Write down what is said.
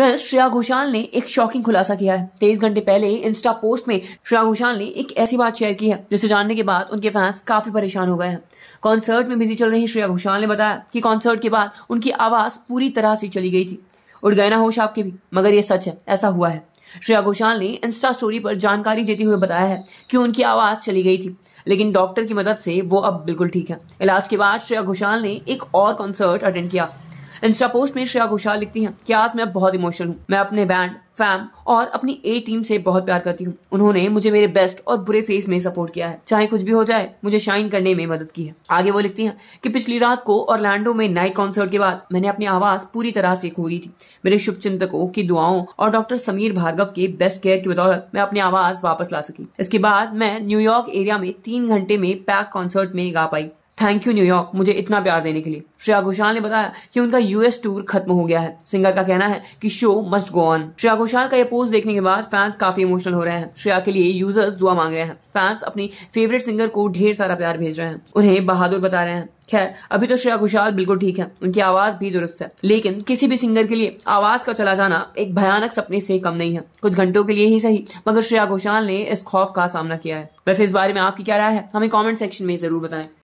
well Shreya Ghoshal ने एक shocking खुलासा किया है तेईस घंटे पहले इंस्टा पोस्ट में श्रेया घोषाल ने एक ऐसी बात शेयर की है जिसे जानने के बाद उनके फैंस काफी परेशान हो गए हैं कॉन्सर्ट में बिजी चल रही श्रेया घोषाल ने बताया कि कॉन्सर्ट के बाद उनकी आवाज पूरी तरह से चली गई थी उड़ गए ना होश आपके भी मगर ये सच है ऐसा हुआ है श्रेया घोषाल ने इंस्टा स्टोरी पर जानकारी देते हुए बताया है कि उनकी आवाज चली गई थी लेकिन डॉक्टर की मदद से वो अब बिल्कुल ठीक है इलाज के बाद श्रेया घोषाल ने एक और कॉन्सर्ट अटेंड किया इंस्टा पोस्ट में श्रेया घोषाल लिखती हैं कि आज मैं बहुत इमोशनल हूँ मैं अपने बैंड फैम और अपनी ए टीम से बहुत प्यार करती हूँ उन्होंने मुझे मेरे बेस्ट और बुरे फेस में सपोर्ट किया है चाहे कुछ भी हो जाए मुझे शाइन करने में मदद की है आगे वो लिखती हैं कि पिछली रात को ऑरलैंडो में नाइट कॉन्सर्ट के बाद मैंने अपनी आवाज पूरी तरह से खो दी थी मेरे शुभ की दुआओं और डॉक्टर समीर भार्गव के बेस्ट केयर की बदौलत मैं अपनी आवाज वापस ला सकी इसके बाद मैं न्यूयॉर्क एरिया में तीन घंटे में पैक कॉन्सर्ट में गा पाई थैंक यू न्यूयॉर्क मुझे इतना प्यार देने के लिए श्रेया घोषाल ने बताया कि उनका यूएस टूर खत्म हो गया है सिंगर का कहना है कि show must go on Shreya Ghoshal का यह पोस्ट देखने के बाद फैंस काफी इमोशनल हो रहे हैं श्रेया के लिए यूजर्स दुआ मांग रहे हैं फैंस अपनी फेवरेट सिंगर को ढेर सारा प्यार भेज रहे हैं उन्हें बहादुर बता रहे हैं खैर अभी तो श्रेया घोषाल बिल्कुल ठीक है उनकी आवाज भी दुरुस्त है लेकिन किसी भी सिंगर के लिए आवाज का चला जाना एक भयानक सपने से कम नहीं है कुछ घंटों के लिए ही सही मगर श्रेया घोषाल ने इस खौफ का सामना किया है वैसे इस बारे में आपकी क्या राय है हमें कॉमेंट सेक्शन में जरूर बताएं